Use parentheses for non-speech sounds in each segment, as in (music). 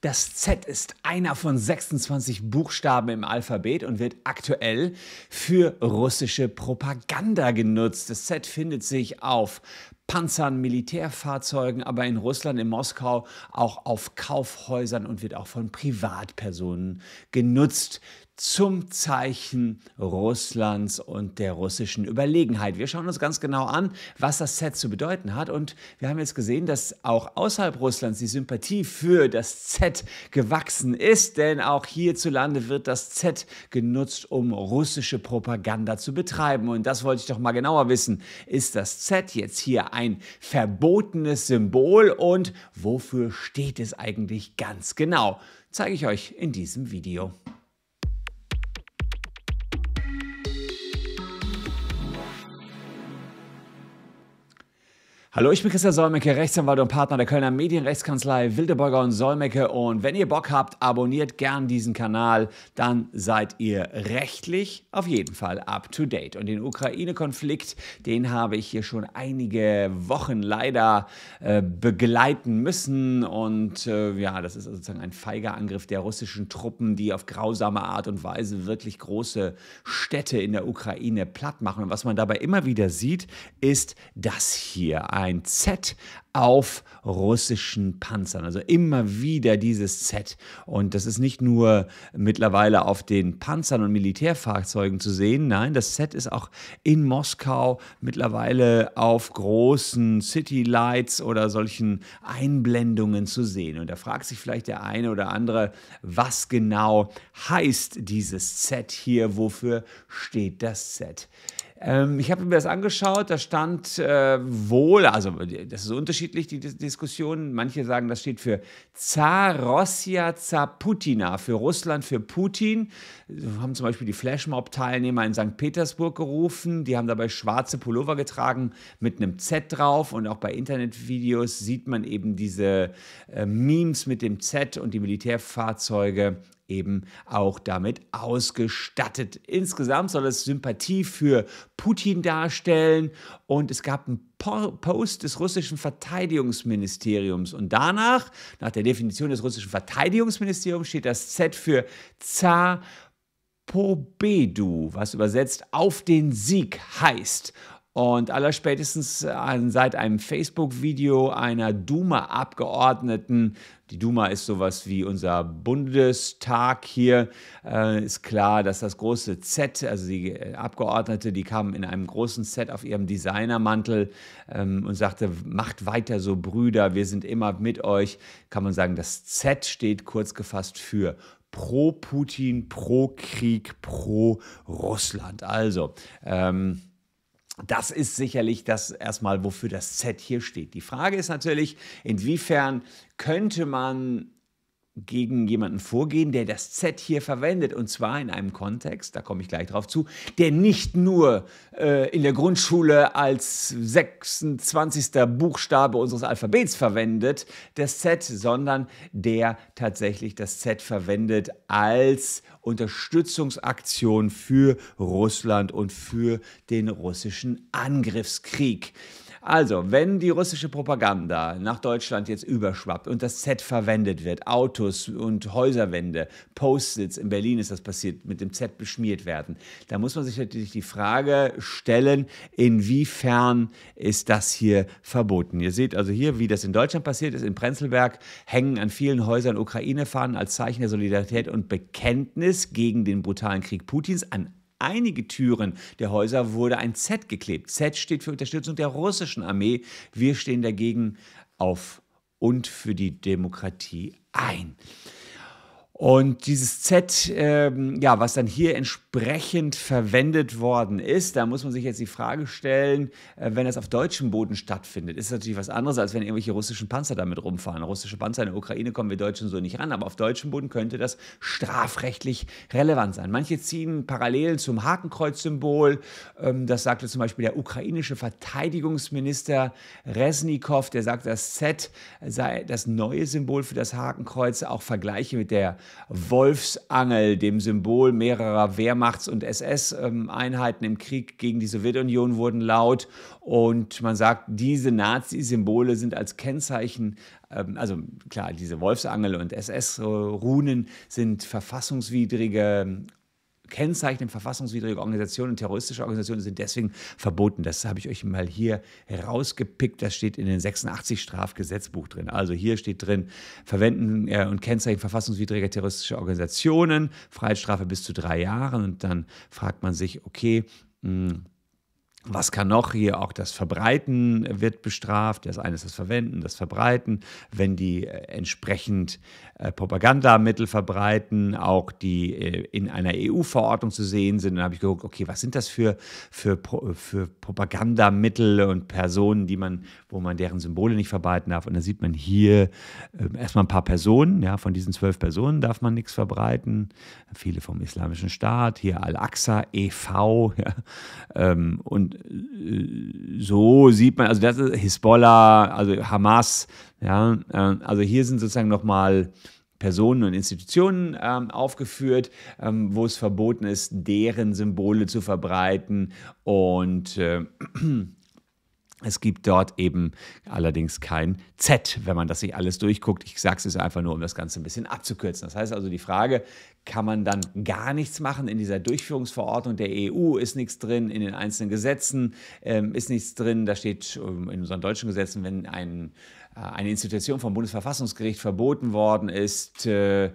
Das Z ist einer von 26 Buchstaben im Alphabet und wird aktuell für russische Propaganda genutzt. Das Z findet sich auf Panzern, Militärfahrzeugen, aber in Russland, in Moskau auch auf Kaufhäusern und wird auch von Privatpersonen genutzt zum Zeichen Russlands und der russischen Überlegenheit. Wir schauen uns ganz genau an, was das Z zu bedeuten hat. Und wir haben jetzt gesehen, dass auch außerhalb Russlands die Sympathie für das Z gewachsen ist, denn auch hierzulande wird das Z genutzt, um russische Propaganda zu betreiben. Und das wollte ich doch mal genauer wissen. Ist das Z jetzt hier ein verbotenes Symbol und wofür steht es eigentlich ganz genau? Zeige ich euch in diesem Video. Hallo, ich bin Christian Solmecke, Rechtsanwalt und Partner der Kölner Medienrechtskanzlei Wildeborger und Solmecke. Und wenn ihr Bock habt, abonniert gern diesen Kanal, dann seid ihr rechtlich auf jeden Fall up to date. Und den Ukraine-Konflikt, den habe ich hier schon einige Wochen leider äh, begleiten müssen. Und äh, ja, das ist sozusagen ein feiger Angriff der russischen Truppen, die auf grausame Art und Weise wirklich große Städte in der Ukraine platt machen. Und was man dabei immer wieder sieht, ist das hier ein Z auf russischen Panzern. Also immer wieder dieses Z. Und das ist nicht nur mittlerweile auf den Panzern und Militärfahrzeugen zu sehen, nein, das Z ist auch in Moskau mittlerweile auf großen City Lights oder solchen Einblendungen zu sehen. Und da fragt sich vielleicht der eine oder andere, was genau heißt dieses Z hier, wofür steht das Z? Ähm, ich habe mir das angeschaut, da stand äh, wohl, also das ist unterschiedlich, die Dis Diskussion. Manche sagen, das steht für Zarossia Zaputina, für Russland, für Putin. So haben zum Beispiel die Flashmob-Teilnehmer in St. Petersburg gerufen. Die haben dabei schwarze Pullover getragen mit einem Z drauf. Und auch bei Internetvideos sieht man eben diese äh, Memes mit dem Z und die Militärfahrzeuge eben auch damit ausgestattet. Insgesamt soll es Sympathie für Putin darstellen und es gab einen Post des russischen Verteidigungsministeriums und danach, nach der Definition des russischen Verteidigungsministeriums, steht das Z für Zapobedu, was übersetzt auf den Sieg heißt. Und allerspätestens äh, seit einem Facebook-Video einer Duma-Abgeordneten, die Duma ist sowas wie unser Bundestag hier, äh, ist klar, dass das große Z, also die äh, Abgeordnete, die kam in einem großen Z auf ihrem Designermantel ähm, und sagte, macht weiter so Brüder, wir sind immer mit euch. Kann man sagen, das Z steht kurz gefasst für pro Putin, pro Krieg, pro Russland. Also, ähm, das ist sicherlich das erstmal, wofür das Z hier steht. Die Frage ist natürlich, inwiefern könnte man gegen jemanden vorgehen, der das Z hier verwendet. Und zwar in einem Kontext, da komme ich gleich drauf zu, der nicht nur äh, in der Grundschule als 26. Buchstabe unseres Alphabets verwendet, das Z, sondern der tatsächlich das Z verwendet als Unterstützungsaktion für Russland und für den russischen Angriffskrieg. Also, wenn die russische Propaganda nach Deutschland jetzt überschwappt und das Z verwendet wird, Autos und Häuserwände, Post-its, in Berlin ist das passiert, mit dem Z beschmiert werden, da muss man sich natürlich die Frage stellen, inwiefern ist das hier verboten? Ihr seht also hier, wie das in Deutschland passiert ist. In Prenzlberg hängen an vielen Häusern Ukraine-Fahnen als Zeichen der Solidarität und Bekenntnis gegen den brutalen Krieg Putins an einige Türen der Häuser wurde ein Z geklebt. Z steht für Unterstützung der russischen Armee. Wir stehen dagegen auf und für die Demokratie ein. Und dieses Z, ähm, ja, was dann hier entsprechend verwendet worden ist, da muss man sich jetzt die Frage stellen, äh, wenn das auf deutschem Boden stattfindet, ist das natürlich was anderes, als wenn irgendwelche russischen Panzer damit rumfahren. Russische Panzer in der Ukraine kommen wir Deutschen so nicht ran, aber auf deutschem Boden könnte das strafrechtlich relevant sein. Manche ziehen Parallelen zum Hakenkreuz-Symbol. Ähm, das sagte zum Beispiel der ukrainische Verteidigungsminister Resnikow, der sagt, das Z sei das neue Symbol für das Hakenkreuz, auch Vergleiche mit der Wolfsangel, dem Symbol mehrerer Wehrmachts- und SS-Einheiten im Krieg gegen die Sowjetunion, wurden laut. Und man sagt, diese Nazi-Symbole sind als Kennzeichen ähm, also klar, diese Wolfsangel und SS-Runen sind verfassungswidrige kennzeichnen verfassungswidrige Organisationen und terroristische Organisationen sind deswegen verboten. Das habe ich euch mal hier herausgepickt. Das steht in den 86 Strafgesetzbuch drin. Also hier steht drin, verwenden äh, und kennzeichnen verfassungswidriger terroristischer Organisationen, Freiheitsstrafe bis zu drei Jahren. Und dann fragt man sich, okay, mh, hm, was kann noch hier? Auch das Verbreiten wird bestraft. Das eine ist das Verwenden, das Verbreiten. Wenn die äh, entsprechend äh, Propagandamittel verbreiten, auch die äh, in einer EU-Verordnung zu sehen sind, dann habe ich geguckt, okay, was sind das für, für, für Propagandamittel und Personen, die man, wo man deren Symbole nicht verbreiten darf. Und da sieht man hier ähm, erstmal ein paar Personen. Ja, von diesen zwölf Personen darf man nichts verbreiten. Viele vom Islamischen Staat, hier Al-Aqsa, e.V. (laughs) Ja, ähm, und so sieht man, also das ist Hisbollah, also Hamas, ja, ähm, also hier sind sozusagen nochmal Personen und Institutionen ähm, aufgeführt, ähm, wo es verboten ist, deren Symbole zu verbreiten und äh, es gibt dort eben allerdings kein Z, wenn man das sich alles durchguckt. Ich sage es einfach nur, um das Ganze ein bisschen abzukürzen. Das heißt also, die Frage, kann man dann gar nichts machen? In dieser Durchführungsverordnung der EU ist nichts drin, in den einzelnen Gesetzen ähm, ist nichts drin. Da steht ähm, in unseren deutschen Gesetzen, wenn ein, äh, eine Institution vom Bundesverfassungsgericht verboten worden ist, äh,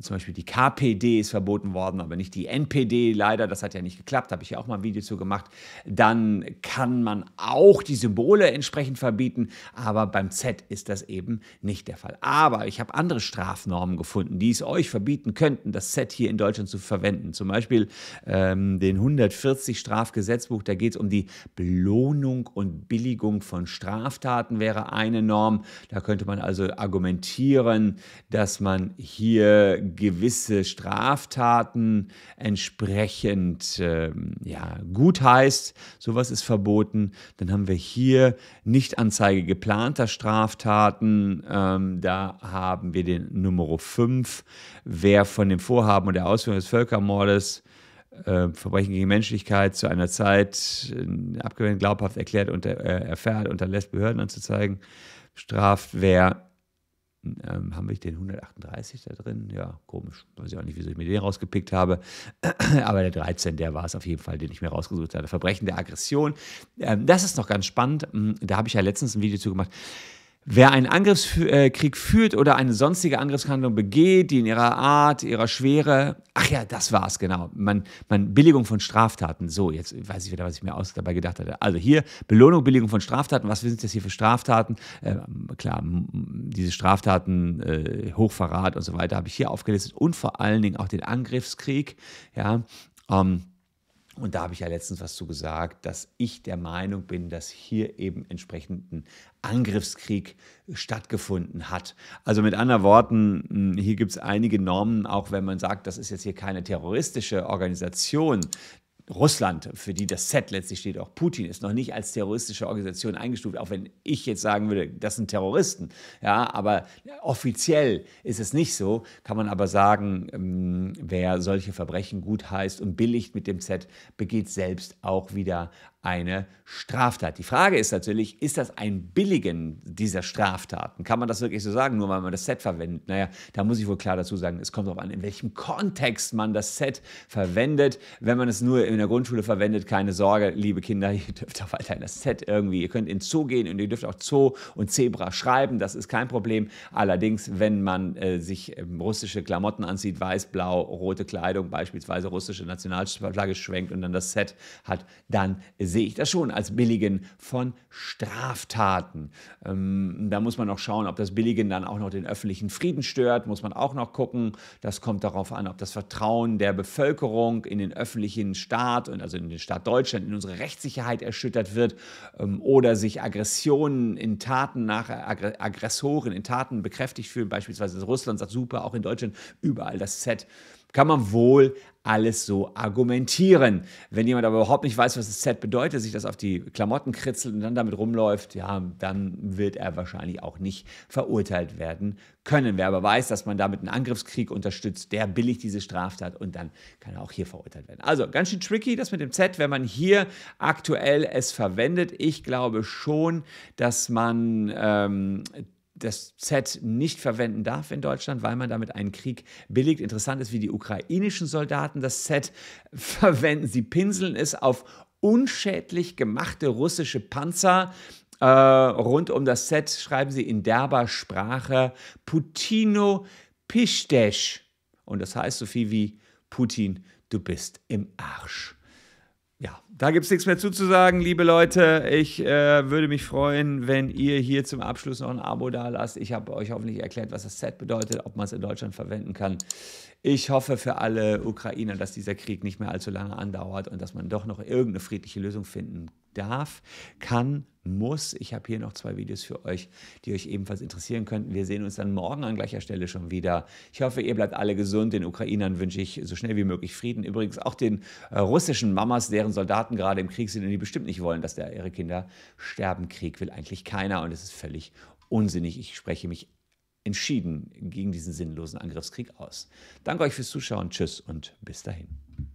zum Beispiel die KPD ist verboten worden, aber nicht die NPD leider, das hat ja nicht geklappt, habe ich ja auch mal ein Video zu gemacht, dann kann man auch die Symbole entsprechend verbieten, aber beim Z ist das eben nicht der Fall. Aber ich habe andere Strafnormen gefunden, die es euch verbieten könnten, das Z hier in Deutschland zu verwenden. Zum Beispiel ähm, den 140 Strafgesetzbuch, da geht es um die Belohnung und Billigung von Straftaten, wäre eine Norm. Da könnte man also argumentieren, dass man hier gewisse Straftaten entsprechend äh, ja, gut heißt. Sowas ist verboten. Dann haben wir hier Nichtanzeige geplanter Straftaten. Ähm, da haben wir den Nummer 5. Wer von dem Vorhaben und der Ausführung des Völkermordes ähm, Verbrechen gegen Menschlichkeit zu einer Zeit äh, abgewendet, glaubhaft erklärt und äh, erfährt, unterlässt Behörden anzuzeigen, straft wer ähm, haben wir den 138 da drin? Ja, komisch. Weiß ich auch nicht, wieso ich mir den rausgepickt habe. (clears throat) Aber der 13, der war es auf jeden Fall, den ich mir rausgesucht hatte. Verbrechen der Aggression. Ähm, das ist noch ganz spannend. Hm, da habe ich ja letztens ein Video zu gemacht. Wer einen Angriffskrieg äh, führt oder eine sonstige Angriffshandlung begeht, die in ihrer Art, ihrer Schwere, ach ja, das war's, genau. Man, man Billigung von Straftaten. So, jetzt weiß ich wieder, was ich mir aus, dabei gedacht hatte. Also hier Belohnung, Billigung von Straftaten. Was sind das hier für Straftaten? Äh, klar, diese Straftaten, äh, Hochverrat und so weiter habe ich hier aufgelistet und vor allen Dingen auch den Angriffskrieg. Ja, ähm, und da habe ich ja letztens was zu gesagt, dass ich der Meinung bin, dass hier eben entsprechenden Angriffskrieg stattgefunden hat. Also mit anderen Worten, hm, hier gibt es einige Normen, auch wenn man sagt, das ist jetzt hier keine terroristische Organisation, Russland, für die das Z letztlich steht, auch Putin, ist noch nicht als terroristische Organisation eingestuft, auch wenn ich jetzt sagen würde, das sind Terroristen. Ja, aber offiziell ist es nicht so, kann man aber sagen, ähm, wer solche Verbrechen gut heißt und billigt mit dem Z, begeht selbst auch wieder eine Straftat. Die Frage ist natürlich, ist das ein Billigen dieser Straftaten? Kann man das wirklich so sagen, nur weil man das Set verwendet? Naja, da muss ich wohl klar dazu sagen, es kommt darauf an, in welchem Kontext man das Set verwendet. Wenn man es nur in in der Grundschule verwendet, keine Sorge, liebe Kinder, (laughs) ihr dürft auch weiterhin das Z irgendwie, ihr könnt in Zoo gehen und ihr dürft auch Zoo und Zebra schreiben, das ist kein Problem. Allerdings, wenn man äh, sich ähm, russische Klamotten anzieht, weiß, blau, rote Kleidung, beispielsweise russische Nationalflagge schwenkt und dann das Z hat, dann sehe ich das schon als Billigen von Straftaten. Ähm, da muss man noch schauen, ob das Billigen dann auch noch den öffentlichen Frieden stört, muss man auch noch gucken. Das kommt darauf an, ob das Vertrauen der Bevölkerung in den öffentlichen Staat Rechtsstaat und also in den Staat Deutschland, in unsere Rechtssicherheit erschüttert wird ähm, oder sich Aggressionen in Taten nach Aggressoren in Taten bekräftigt fühlen, beispielsweise Russland sagt super, auch in Deutschland überall das Z kann man wohl alles so argumentieren. Wenn jemand aber überhaupt nicht weiß, was das Z bedeutet, sich das auf die Klamotten kritzelt und dann damit rumläuft, ja, dann wird er wahrscheinlich auch nicht verurteilt werden können. Wer aber weiß, dass man damit einen Angriffskrieg unterstützt, der billigt diese Straftat und dann kann er auch hier verurteilt werden. Also ganz schön tricky das mit dem Z, wenn man hier aktuell es verwendet. Ich glaube schon, dass man ähm, das Z nicht verwenden darf in Deutschland, weil man damit einen Krieg billigt. Interessant ist, wie die ukrainischen Soldaten das Z (laughs) verwenden. Sie pinseln es auf unschädlich gemachte russische Panzer. Äh, rund um das Set schreiben sie in derber Sprache Putino Pistesch. Und das heißt so viel wie Putin, du bist im Arsch ja, da gibt es nichts mehr zuzusagen, liebe Leute. Ich äh, würde mich freuen, wenn ihr hier zum Abschluss noch ein Abo da lasst. Ich habe euch hoffentlich erklärt, was das Set bedeutet, ob man es in Deutschland verwenden kann. Ich hoffe für alle Ukrainer, dass dieser Krieg nicht mehr allzu lange andauert und dass man doch noch irgendeine friedliche Lösung finden kann darf, kann, muss. Ich habe hier noch zwei Videos für euch, die euch ebenfalls interessieren könnten. Wir sehen uns dann morgen an gleicher Stelle schon wieder. Ich hoffe, ihr bleibt alle gesund. Den Ukrainern wünsche ich so schnell wie möglich Frieden. Übrigens auch den äh, russischen Mamas, deren Soldaten gerade im Krieg sind und die bestimmt nicht wollen, dass da ihre Kinder sterben. Krieg will eigentlich keiner und es ist völlig unsinnig. Ich spreche mich entschieden gegen diesen sinnlosen Angriffskrieg aus. Danke euch fürs Zuschauen. Tschüss und bis dahin.